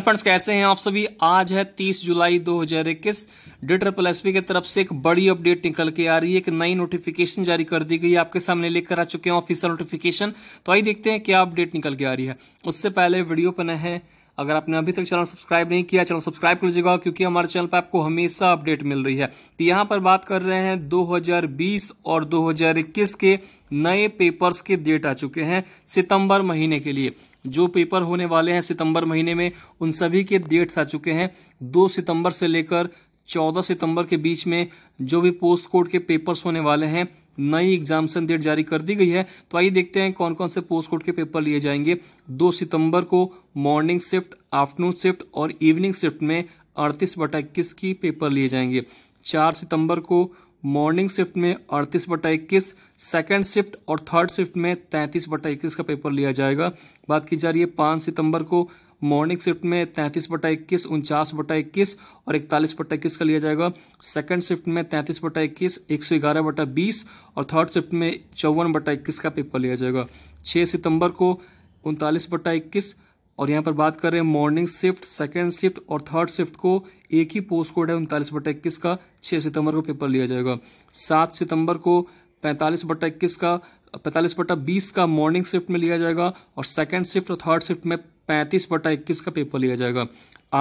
friends कैसे हैं आप सभी आज है 30 जुलाई 2021 हजार डी ट्रिपल एस की तरफ से एक बड़ी अपडेट निकल के आ रही है एक नई नोटिफिकेशन जारी कर दी गई आपके सामने लेकर आ चुके हैं ऑफिशियल नोटिफिकेशन तो आइए देखते हैं क्या अपडेट निकल के आ रही है उससे पहले वीडियो पर है अगर आपने अभी तक चैनल सब्सक्राइब नहीं किया चैनल सब्सक्राइब कर लीजिएगा क्योंकि हमारे चैनल पर आपको हमेशा अपडेट मिल रही है तो यहाँ पर बात कर रहे हैं 2020 और 2021 के नए पेपर्स के डेट आ चुके हैं सितंबर महीने के लिए जो पेपर होने वाले हैं सितंबर महीने में उन सभी के डेट्स आ चुके हैं दो सितंबर से लेकर चौदह सितंबर के बीच में जो भी पोस्ट कोड के पेपर्स होने वाले हैं नई एग्जामेशन डेट जारी कर दी गई है तो आइए देखते हैं कौन कौन से पोस्ट कोड के पेपर लिए जाएंगे दो सितंबर को मॉर्निंग शिफ्ट आफ्टरनून शिफ्ट और इवनिंग शिफ्ट में अड़तीस बटा इक्कीस की पेपर लिए जाएंगे चार सितंबर को मॉर्निंग शिफ्ट में अड़तीस बटा इक्कीस सेकेंड शिफ्ट और थर्ड शिफ्ट में तैंतीस बटा इक्कीस का पेपर लिया जाएगा बात की जा रही है पाँच सितंबर को मॉर्निंग शिफ्ट में तैंतीस बटा इक्कीस उनचास बटा इक्कीस और इकतालीस बटा इक्कीस का लिया जाएगा सेकंड शिफ्ट में तैंतीस बटा इक्कीस एक सौ ग्यारह बटा बीस और थर्ड शिफ्ट में चौवन बटा इक्कीस का पेपर लिया जाएगा छः सितंबर को उनतालीस बटा इक्कीस और यहाँ पर बात कर रहे हैं मॉर्निंग शिफ्ट सेकेंड शिफ्ट और थर्ड शिफ्ट को एक ही पोस्ट कोड है उनतालीस बटा इक्कीस का छः सितंबर को पेपर लिया जाएगा सात सितंबर को पैंतालीस बटा इक्कीस का पैंतालीस बटा बीस का मॉर्निंग शिफ्ट में लिया जाएगा और सेकेंड शिफ्ट और थर्ड शिफ्ट में पैंतीस बटा इक्कीस का पेपर लिया जाएगा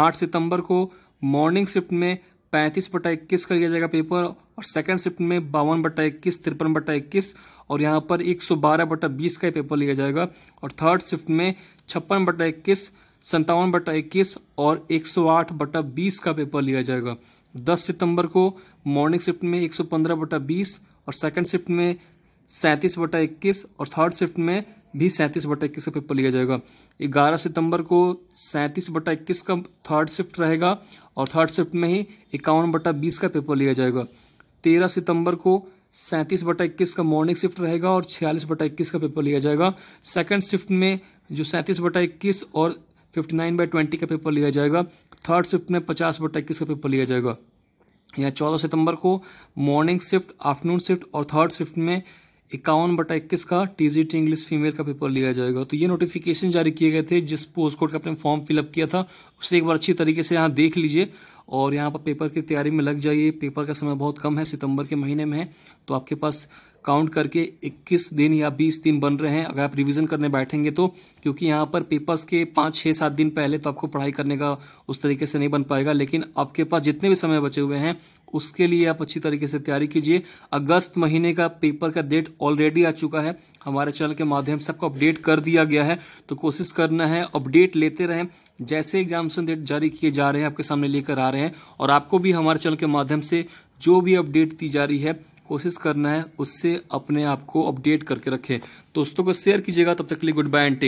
आठ सितंबर को मॉर्निंग शिफ्ट में पैंतीस बटा इक्कीस का लिया जाएगा पेपर और सेकंड शिफ्ट में बावन बटा इक्कीस तिरपन बटा इक्कीस और यहाँ पर एक सौ बारह बटा बीस का पेपर लिया जाएगा और थर्ड शिफ्ट में छप्पन बटा इक्कीस संतावन बटा इक्कीस और एक सौ आठ बटा बीस का पेपर लिया जाएगा दस सितंबर को मॉर्निंग शिफ्ट में एक सौ पंद्रह बटा बीस और सेकेंड शिफ्ट में सैंतीस बटा इक्कीस और थर्ड शिफ्ट में भी सैंतीस बटा इक्कीस का पेपर लिया जाएगा ग्यारह सितंबर को सैंतीस बटा इक्कीस का थर्ड शिफ्ट रहेगा और थर्ड शिफ्ट में ही इक्यावन बटा बीस का पेपर लिया जाएगा तेरह सितंबर को सैंतीस बटा इक्कीस का मॉर्निंग शिफ्ट रहेगा और छियालीस बटा इक्कीस का पेपर लिया जाएगा सेकेंड शिफ्ट में जो सैंतीस बटा इक्कीस और फिफ्टी नाइन बाई ट्वेंटी का पेपर लिया जाएगा थर्ड शिफ्ट में पचास बटा इक्कीस का पेपर लिया जाएगा यहाँ चौदह सितंबर को मॉर्निंग शिफ्ट आफ्टरनून शिफ्ट और थर्ड शिफ्ट में इक्यावन बटा इक्कीस का टीजीटी इंग्लिश फीमेल का पेपर लिया जाएगा तो ये नोटिफिकेशन जारी किए गए थे जिस पोस्ट कोड का अपने फॉर्म फिलअप किया था उसे एक बार अच्छी तरीके से यहाँ देख लीजिए और यहाँ पर पेपर की तैयारी में लग जाइए पेपर का समय बहुत कम है सितंबर के महीने में है तो आपके पास काउंट करके 21 दिन या 20 दिन बन रहे हैं अगर आप रिवीजन करने बैठेंगे तो क्योंकि यहाँ पर पेपर्स के पाँच छः सात दिन पहले तो आपको पढ़ाई करने का उस तरीके से नहीं बन पाएगा लेकिन आपके पास जितने भी समय बचे हुए हैं उसके लिए आप अच्छी तरीके से तैयारी कीजिए अगस्त महीने का पेपर का डेट ऑलरेडी आ चुका है हमारे चैनल के माध्यम से आपको अपडेट कर दिया गया है तो कोशिश करना है अपडेट लेते रहें जैसे एग्जाम्स डेट जारी किए जा रहे हैं आपके सामने लेकर आ रहे हैं रहे हैं और आपको भी हमारे चैनल के माध्यम से जो भी अपडेट दी जा रही है कोशिश करना है उससे अपने आप को अपडेट करके रखें दोस्तों को शेयर कीजिएगा तब तक के लिए गुड बाय एंड टेक